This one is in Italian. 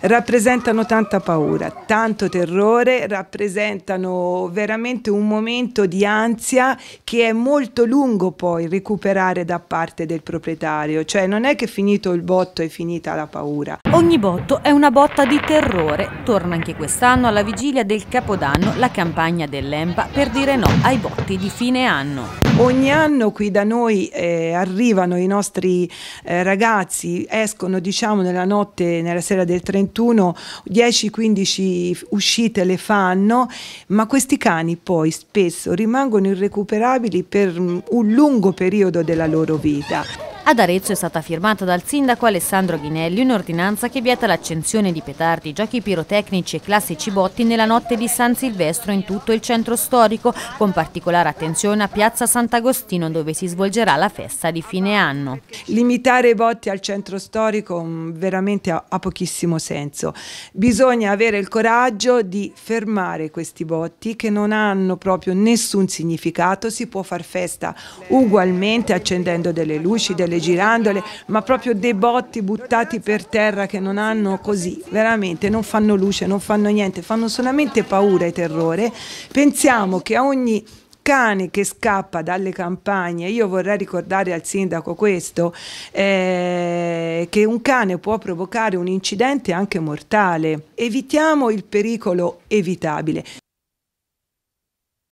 rappresentano tanta paura, tanto terrore, rappresentano veramente un momento di ansia che è molto lungo poi recuperare da parte del proprietario, cioè non è che finito il botto è finita la paura. Ogni botto è una botta di terrore, torna anche quest'anno alla vigilia del Capodanno la campagna dell'EMPA per dire no ai botti di fine anno. Ogni anno qui da noi eh, arrivano i nostri eh, ragazzi, escono diciamo nella notte, nella sera del 30 2021 10-15 uscite le fanno, ma questi cani poi spesso rimangono irrecuperabili per un lungo periodo della loro vita. Ad Arezzo è stata firmata dal sindaco Alessandro Ghinelli un'ordinanza che vieta l'accensione di petardi, giochi pirotecnici e classici botti nella notte di San Silvestro in tutto il centro storico, con particolare attenzione a Piazza Sant'Agostino dove si svolgerà la festa di fine anno. Limitare i botti al centro storico mm, veramente ha pochissimo senso. Bisogna avere il coraggio di fermare questi botti che non hanno proprio nessun significato, si può far festa ugualmente accendendo delle luci, delle girandole, girandole, ma proprio dei botti buttati per terra che non hanno così, veramente non fanno luce, non fanno niente, fanno solamente paura e terrore. Pensiamo che a ogni cane che scappa dalle campagne, io vorrei ricordare al sindaco questo, eh, che un cane può provocare un incidente anche mortale. Evitiamo il pericolo evitabile.